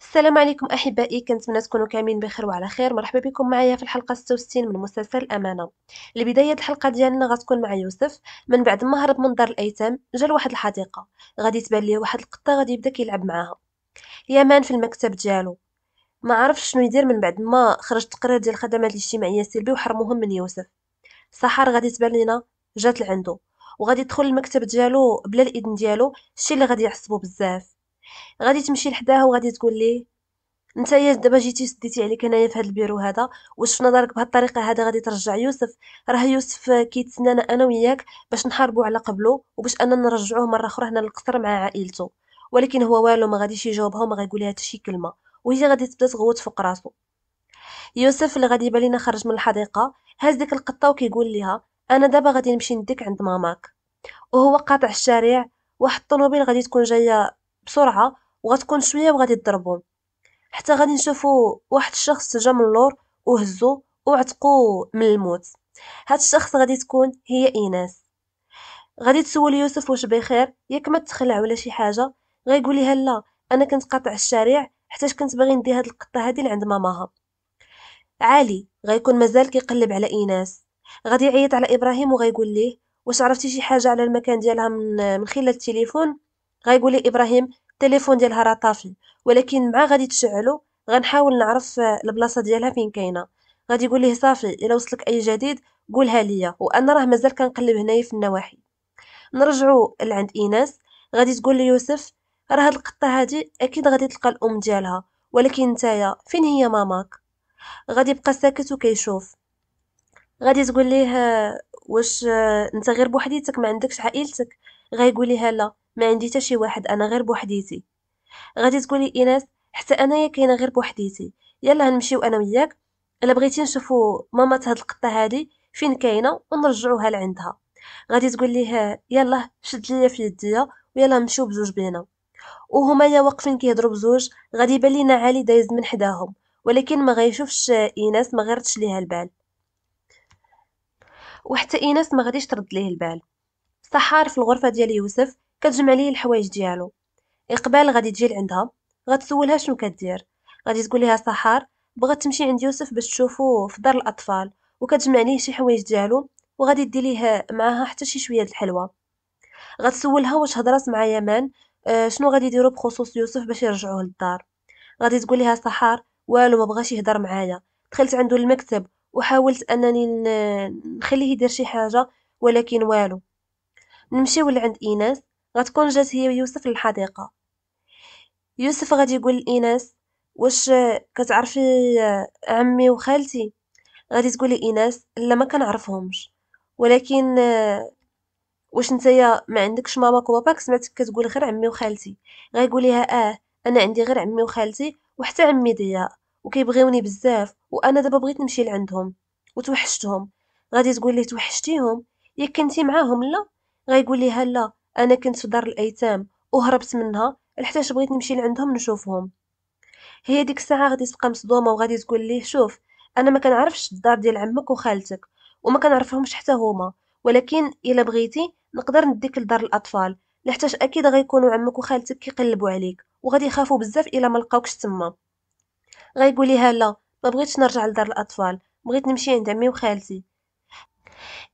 السلام عليكم احبائي كنتمنى تكونوا كاملين بخير وعلى خير مرحبا بكم معايا في الحلقه 66 من مسلسل الامانه لبدايه الحلقه ديالنا غتكون مع يوسف من بعد ما هرب من دار الايتام جا لواحد الحديقه غادي تبان ليه واحد القطه غادي يبدا كيلعب معاها يامان في المكتب ديالو ما عرفش شنو يدير من بعد ما خرج تقرير ديال الخدمات الاجتماعيه السلبي وحرموهم من يوسف سحر غادي تبان لينا جات لعندو وغادي يدخل المكتب ديالو بلا الاذن ديالو الشيء اللي غادي يعصبو بزاف غادي تمشي لحداه وغادي تقول ليه نتايا دابا جيتي سديتي عليك انايا في هذا البيرو هذا واش في نظرك بهذه الطريقه هذا غادي ترجع يوسف راه يوسف كيتسنانا انا وياك باش نحاربو على قبله وباش انا نرجعوه مره اخرى هنا للقصر مع عائلته ولكن هو والو ما غاديش يجاوبها وما غايقول لها حتى شي كلمه وهي غادي تبدا تغوت فوق راسو يوسف اللي غادي يبان لينا خرج من الحديقه هاز ديك القطه وكيقول ليها انا دابا غادي نمشي نديك عند ماماك وهو قاطع الشارع واحد الطوموبيل غادي تكون جايه بسرعه وغتكون شويه وغادي ضربهم حتى غادي نشوفو واحد الشخص جا من اللور وهزو وعتقوه من الموت هاد الشخص غادي تكون هي ايناس غادي تسول يوسف واش بخير ياك ما تخلع ولا شي حاجه غيقول لها لا انا كنت قاطع الشارع حتى كنت باغي ندي هاد القطه هادي لعند ماماها علي غيكون مازال كيقلب على ايناس غادي يعيط على ابراهيم وغيقول ليه واش عرفتي شي حاجه على المكان ديالها من, من خلال التليفون غيقول لي ابراهيم التليفون ديالها راه طافي ولكن مع غادي تشعلو غنحاول نعرف البلاصه ديالها فين كاينه غادي يقول ليه صافي الا وصلك اي جديد قولها ليا وانا راه مازال كنقلب هنايا في النواحي نرجعو لعند ايناس غادي تقول لي يوسف راه هاد القطه هادي اكيد غادي تلقى الام ديالها ولكن نتايا فين هي ماماك غادي يبقى ساكت وكيشوف غادي تقول ليه واش آه، انت غير بوحديتك ما عندكش عائلتك غايقول ليها لا ما عندي حتى شي واحد انا غير بوحديتي غادي تقولي ايناس حتى انايا كاينه غير بوحديتي يلا نمشيو انا وياك الا بغيتي نشوفو مامات هاد القطه هادي فين كاينه ونرجعوها لعندها غادي تقول ليه يلا شد ليا في يديا ويلا نمشيو بجوج بينا وهما يا واقفين كيهضروا بزوج غادي يبان لينا علي دايز من حداهم ولكن ما غيشوفش ايناس ما غيرتش ليها البال وحتى ايناس ما غاديش ترد ليه البال صحار في الغرفه ديال يوسف كتجمع ليه الحوايج ديالو اقبال غادي تجي لعندها غتسولها شنو كدير غادي تقول لها سحار بغات تمشي عند يوسف باش تشوفو في دار الاطفال وكتجمع ليه شي حوايج ديالو وغادي دير ليه معاها حتى شي شويه د الحلوى غتسولها واش هضرات مع يمان آه، شنو غادي يديروا بخصوص يوسف باش يرجعوه للدار غادي تقول لها سحار والو ما بغاش يهضر معايا دخلت عنده المكتب وحاولت انني نخليه يدير شي حاجه ولكن والو نمشيو لعند ايناس غتكون جات هي ويوسف للحديقة يوسف غادي يقول لإيناس واش كتعرفي عمي وخالتي غادي تقولي إيناس لا ما كنعرفهمش ولكن واش نتايا ما عندكش ماما وباباك سمعتك كتقول غير عمي وخالتي غيقول لها اه انا عندي غير عمي وخالتي وحتى عمي ضياء وكيبغيوني بزاف وانا دابا بغيت نمشي لعندهم وتوحشتهم غادي تقول ليه توحشتيهم ياك كنتي معاهم لا غيقول لها لا أنا كنت في دار الأيتام وهربت منها لحتاش بغيت نمشي لعندهم نشوفهم هي ديك الساعة غادي تبقى مصدومة وغادي تقول ليه شوف أنا ما كنعرفش الدار ديال عمك وخالتك وما كنعرفهمش حتى هما ولكن إلا بغيتي نقدر نديك لدار الأطفال لحتاش أكيد غيكونوا عمك وخالتك كيقلبوا عليك وغادي يخافوا بزاف إلا ما لقاوكش تما غيقول لا ما بغيتش نرجع لدار الأطفال بغيت نمشي عند عمي وخالتي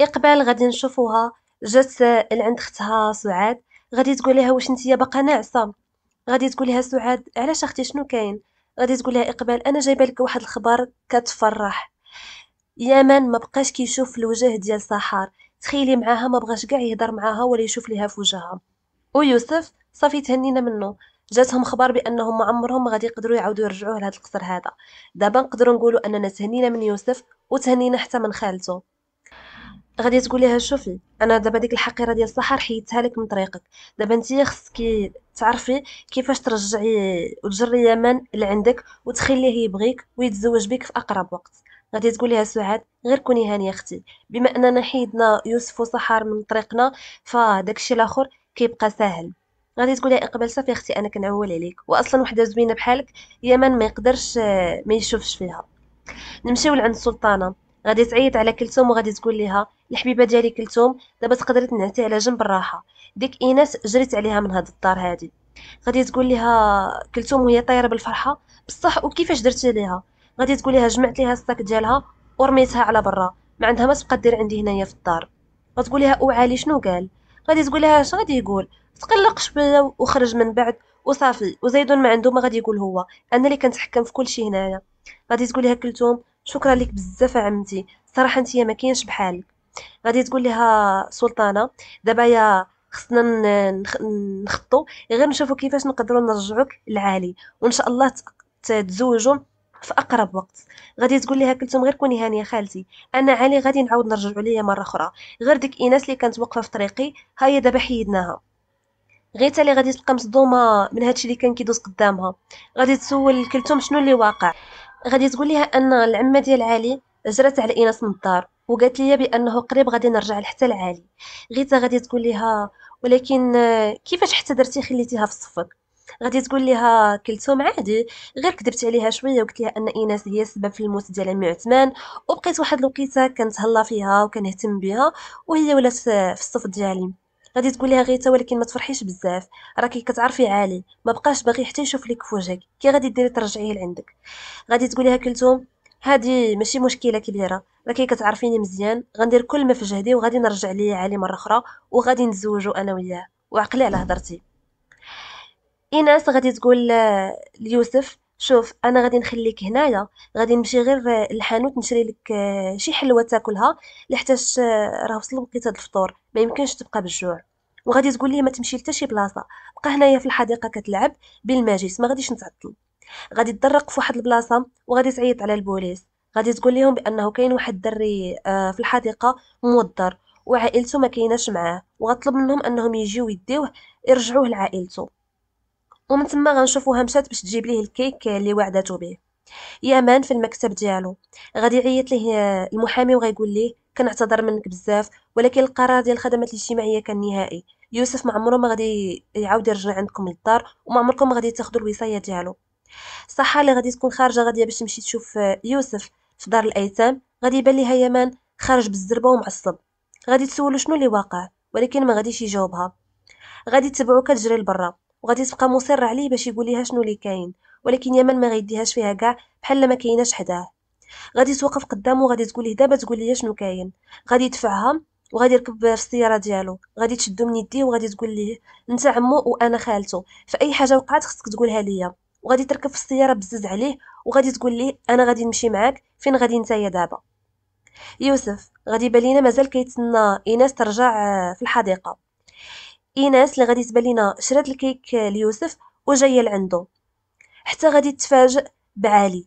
إقبال غادي نشوفوها جات لعند اختها سعاد غادي تقول لها واش نتيا باقا ناعسه غادي تقول لها سعاد علاش اختي شنو كاين غادي تقول لها اقبال انا جايبه لك واحد الخبر كتفرح يمن ما بقاش كيشوف الوجه ديال سحار تخيلي معاها ما بغاش كاع يهضر معاها ولا يشوف ليها في وجهها ويوسف صافي تهنينا منه جاتهم خبر بانهم ما عمرهم غادي يقدروا يعاودوا يرجعوه لهذا القصر هذا دابا نقدروا نقولوا اننا تهنينا من يوسف وتهنينا حتى من خالته غادي تقول لها شوفي انا دابا ديك الحقيره ديال الصحر حيدتها لك من طريقك دابا انت خصك تعرفي كيفاش ترجعي وتجري اليمن لعندك وتخليه يبغيك ويتزوج بك في اقرب وقت غادي تقول لها سعاد غير كوني هانيه اختي بما اننا حيدنا يوسف وصحار من طريقنا فداكشي الاخر كيبقى ساهل غادي تقول لها اقبل صافي اختي انا كنعول عليك واصلا وحده زوينه بحالك يمن ما يقدرش آه، ما يشوفش فيها نمشيو لعند السلطانه غادي تعيط على كلثوم وغادي تقول لها الحبيبه ديالي كلثوم دابا تقدري تنعسي على جنب الراحه ديك ايناس جريت عليها من هاد الدار هادي غادي تقول لها كلثوم وهي طايره بالفرحه بصح وكيفاش درتي ليها غادي تقول لها جمعت ليها الصاك ديالها ورميتها على برا ما عندها ما تبقى دير عندي هنايا في الدار غتقول لها وعلي شنو قال غادي تقول لها اش غادي يقول تقلقش بيا وخرج من بعد وصافي وزيد ما عنده ما غادي يقول هو انا اللي كنتحكم في كل شيء هنايا غادي تقول لها كلثوم شكرا لك بزاف عمتي صراحه نتيا ما كاينش بحالك غادي تقول لها سلطانه دابا يا خصنا نخطو غير نشوفو كيفاش نقدروا نرجعوك لعالي وان شاء الله تتزوجوا في اقرب وقت غادي تقول لها كلتم غير كوني هانيه خالتي انا علي غادي نعاود نرجع عليا مره اخرى غير ديك ايناس اللي كانت واقفه في طريقي ها هي دابا حيدناها غير تالي غادي تبقى مصدومه من هادشي اللي كان كيدوز قدامها غادي تسول كلتم شنو اللي واقع غادي تقول ليها ان العمه ديال علي جرات على ايناس من الدار وقالت لي بانه قريب غادي نرجع لحتى لعالي غيتا غادي تقول ليها ولكن كيفاش حتى درتي خليتيها في صفك غادي تقول ليها كلتهم عادي غير كذبت عليها شويه وقلت ليها ان ايناس هي السبب في الموت ديال عمي عثمان وبقيت واحد الوقيته كنتهلا فيها وكنهتم بها وهي ولات في الصف ديالي غادي تقول ليها غيتا ولكن ما تفرحيش بزاف راكي كتعرفي عالي ما بقاش باغي حتى يشوف ليك في وجهك كي غادي ديري ترجعيه لعندك غادي تقول ليها كلثوم هادي ماشي مشكله كبيره راكي كتعرفيني مزيان غندير كل ما في جهدي وغادي نرجع ليا عالي مره اخرى وغادي نتزوجو انا وياه وعقلي على هضرتي ايناس غادي تقول آه، ليوسف شوف انا غادي نخليك هنايا غادي نمشي غير للحانوت نشري لك آه، شي حلوه تاكلها لحتاش آه، راه وصل وقت الفطور ما يمكنش تبقى بالجوع وغادي تقول لي ما تمشي لتا شي بلاصه بقى هنايا في الحديقه كتلعب بالماجيس ما غاديش نتعطل غادي تدرق واحد البلاصه وغادي تعيط على البوليس غادي تقول لهم بانه كاين واحد الدري آه، في الحديقه موضر وعائلته ما كايناش معاه وغطلب منهم انهم يجيو يديوه يرجعوه لعائلته ومن تما غنشوفوها مشات باش تجيب ليه الكيك اللي وعدته به يامان في المكتب ديالو غادي يعيط ليه المحامي وغيقول ليه كنعتذر منك بزاف ولكن القرار ديال الخدمات الاجتماعيه كان نهائي يوسف ما عمره ما غادي يعاود يرجع عندكم للدار وما عمركم ما غادي تاخذوا الوصايه ديالو الصحه اللي غادي تكون خارجه غادي باش تمشي تشوف يوسف في دار الايتام غادي يبان ليها يامان خارج بالزربه ومعصب غادي تسولو شنو اللي واقع ولكن ما غاديش يجاوبها غادي تبعو كتجري لبرا وغادي تبقى مصر عليه باش يقول ليها شنو اللي كاين ولكن يمن ما غيديهاش فيها كاع بحال ما كايناش حداه غادي توقف قدامه وغادي تقول ليه دابا تقول ليا شنو كاين غادي يدفعها وغادي يركب في السياره ديالو غادي تشدو من يديه وغادي تقول ليه انت عمو وانا خالته فاي حاجه وقعت خصك تقولها ليا وغادي تركب في السياره بزز عليه وغادي تقول ليه انا غادي نمشي معاك فين غادي نتايا دابا يوسف غادي بالينا مازال كيتسنى ايناس ترجع آه، في الحديقه ايناس اللي غادي تبان لينا شرات الكيك ليوسف وجايه لعندو حتى غادي تفاجئ بعلي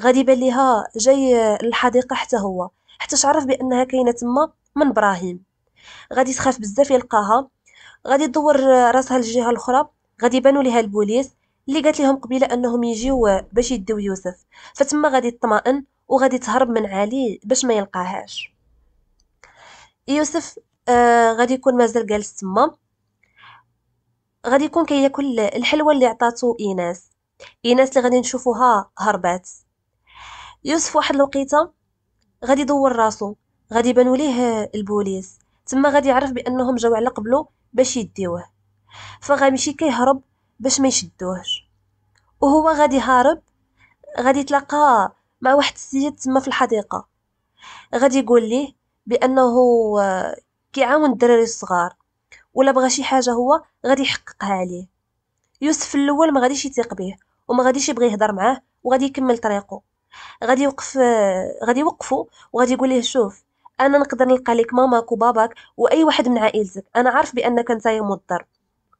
غادي يبان ليها جاي للحديقه حتى هو حتى شعرف بانها كاينه تما من ابراهيم غادي تخاف بزاف يلقاها غادي تدور راسها للجهه الاخرى غادي يبانوا ليها البوليس اللي قالت لهم قبيله انهم يجيو باش يديو يوسف فتما غادي تطمئن وغادي تهرب من علي باش ما يلقاهاش يوسف آه غادي يكون مازال جالس تما غادي يكون كياكل الحلوى اللي عطاتو ايناس ايناس اللي غادي نشوفوها هربات يوسف واحد الوقيته غادي يدور راسو غادي يبانوا ليه البوليس تما غادي يعرف بانهم جاو على قبلو باش يديوه فغيمشي كيهرب باش ما يشدوهش وهو غادي هارب غادي يتلاقى مع واحد السيد تما في الحديقه غادي يقول ليه بانه كيعاون الدراري الصغار ولا بغى شي حاجه هو غادي يحققها عليه يوسف الاول ما غاديش يثيق به وما غاديش يبغي يهضر معاه وغادي يكمل طريقه غادي يوقف غادي يوقفو وغادي يقول ليه شوف انا نقدر نلقى لك ماماك وباباك واي واحد من عائلتك انا عارف بانك انت مضطر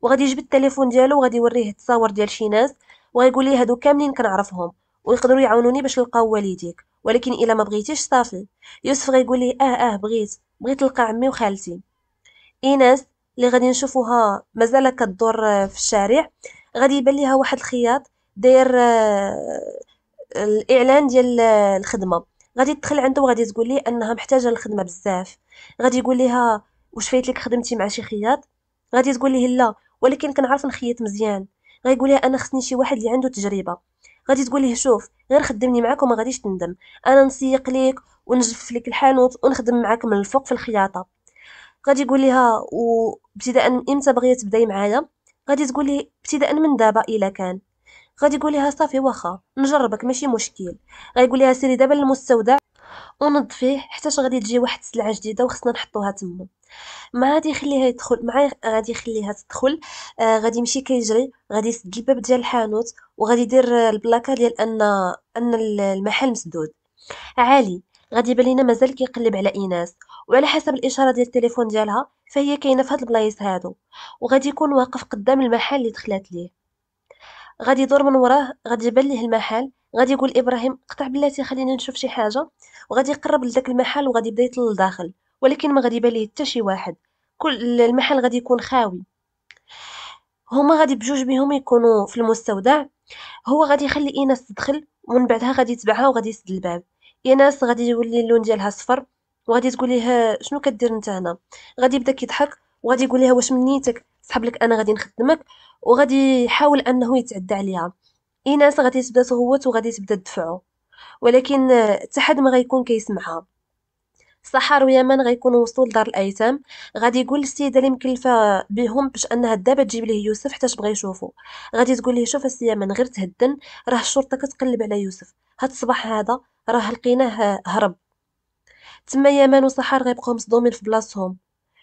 وغادي يجبد التليفون ديالو وغادي يوريه التصاور ديال شي ناس وغيقول ليه هادو كاملين كنعرفهم ويقدروا يعاونوني باش نلقاو والديك ولكن الا ما بغيتيش صافي يوسف غيقول ليه اه اه بغيت بغيت نلقى عمي وخالتي ايناس اللي غادي نشوفوها مازال كدور في الشارع غادي يبان ليها واحد الخياط داير آه، الاعلان ديال الخدمه غادي تدخل عنده وغادي تقول ليه انها محتاجه الخدمه بزاف غادي يقول ليها واش فايت لك خدمتي مع شي خياط غادي تقول ليه لا ولكن كنعرف نخيط مزيان غيقول لها انا خصني شي واحد اللي عنده تجربه غادي تقول ليه شوف غير خدمني معاك وما غاديش تندم انا نسيق ليك ونجف لك الحانوت ونخدم معاك من الفوق في الخياطه غادي يقول لها وابتداء امتى باغيه تبداي معايا غادي تقول لي ابتداء من دابا الا كان غادي يقول لها صافي واخا نجربك ماشي مشكل غيقول لها سيري دابا للمستودع ونظفيه حتى غادي تجي واحد السلعه جديده وخصنا نحطوها تما ما غادي يخليها يدخل مع غادي يخليها تدخل آه غادي يمشي كيجري غادي يسد الباب ديال الحانوت وغادي يدير البلاكه ديال ان ان المحل مسدود عالي غادي يبان لينا مازال كيقلب على ايناس وعلى حسب الاشاره ديال التليفون ديالها فهي كاينه في هاد البلايص هادو وغادي يكون واقف قدام المحل اللي دخلات ليه غادي يدور من وراه غادي يبان ليه المحل غادي يقول ابراهيم قطع بلاتي خليني نشوف شي حاجه وغادي يقرب لذاك المحل وغادي يبدا يطل لداخل ولكن ما غادي يبان ليه حتى شي واحد كل المحل غادي يكون خاوي هما غادي بجوج بهم يكونوا في المستودع هو غادي يخلي ايناس تدخل ومن بعدها غادي يتبعها وغادي يسد الباب يا ناس غادي يولي اللون ديالها صفر وغادي تقول ليها شنو كدير نتا هنا غادي يبدا كيضحك وغادي يقول ليها واش منيتك نيتك صحاب لك انا غادي نخدمك وغادي يحاول انه يتعدى عليها ايناس غادي تبدا تغوت وغادي تبدا تدفعو ولكن حتى حد ما غيكون كيسمعها صحار ويمن غيكونوا وصلوا لدار الايتام غادي يقول للسيده اللي مكلفه بهم باش انها دابا تجيب ليه يوسف حتى بغى يشوفو غادي تقول ليه شوف السي يمن غير تهدن راه الشرطه كتقلب على يوسف هاد الصباح هذا راه لقيناه هرب تما يمن وصحار غيبقاو مصدومين في بلاصتهم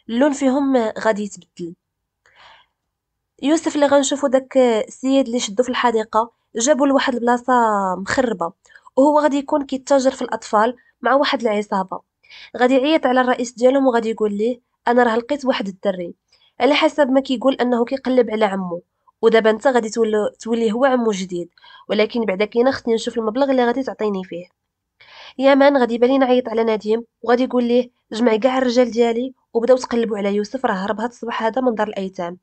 اللون فيهم غادي يتبدل يوسف اللي غنشوفو داك السيد اللي شدو في الحديقه جابو لواحد البلاصه مخربه وهو غادي يكون كيتاجر في الاطفال مع واحد العصابه غادي يعيط على الرئيس ديالهم وغادي يقول ليه انا راه لقيت واحد الدري على حسب ما كيقول انه كيقلب على عمو ودابا انت غادي تولي, تولي هو عمو جديد ولكن بعدا كاينه خصني نشوف المبلغ اللي غادي تعطيني فيه يامان غادي يبان لي نعيط على نديم وغادي يقول ليه جمع كاع الرجال ديالي وبداو تقلبوا على يوسف راه هرب هاد الصباح هذا من دار الايتام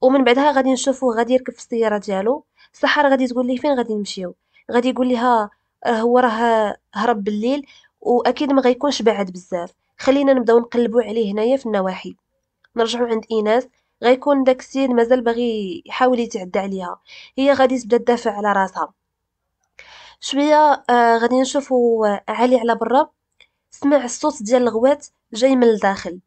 ومن بعدها غادي نشوفوه غادي يركب في السياره ديالو سحر غادي تقول ليه فين غادي نمشيو غادي يقول ليها هو راه هرب بالليل واكيد ما غيكونش بعد بزاف خلينا نبداو نقلبوا عليه هنايا في النواحي نرجعوا عند ايناس غيكون داك السيد مازال باغي يحاول يتعدى عليها هي غادي تبدا تدافع على راسها شويه آه غادي نشوفوا علي على برا سمع الصوت ديال الغوات جاي من الداخل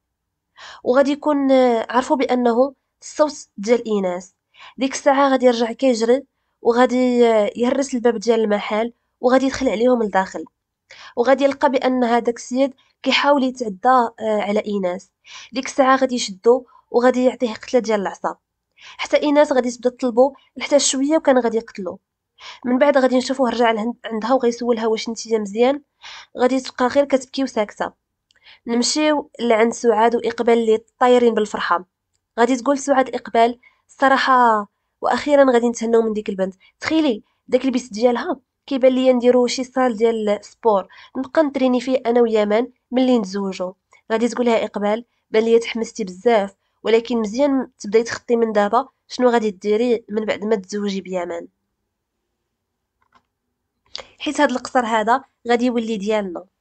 وغادي يكون آه عرفوا بانه الصوت ديال ايناس ديك الساعه غادي يرجع كيجري وغادي آه، يهرس الباب ديال المحل وغادي يدخل عليهم لداخل وغادي يلقى بان هذاك السيد كيحاول يتعدى آه، على ايناس ديك الساعه غادي يشدو وغادي يعطيه قتله ديال العصا حتى ايناس غادي تبدا تطلبو حتى شويه وكان غادي يقتلو من بعد غادي نشوفوه رجع عندها وغيسولها واش نتيا مزيان غادي تبقى غير كتبكي وساكته نمشيو لعند سعاد واقبال اللي طايرين بالفرحه غادي تقول سعاد اقبال الصراحه واخيرا غادي نتهناو من ديك البنت تخيلي داك البيس ديالها كيبان ليا نديرو شي صال ديال السبور نبقى نتريني فيه انا ويمان ملي نتزوجو غادي تقولها اقبال بان ليا تحمستي بزاف ولكن مزيان تبداي تخطي من دابا شنو غادي ديري من بعد ما تزوجي بيمان حيت هاد القصر هذا غادي يولي ديالنا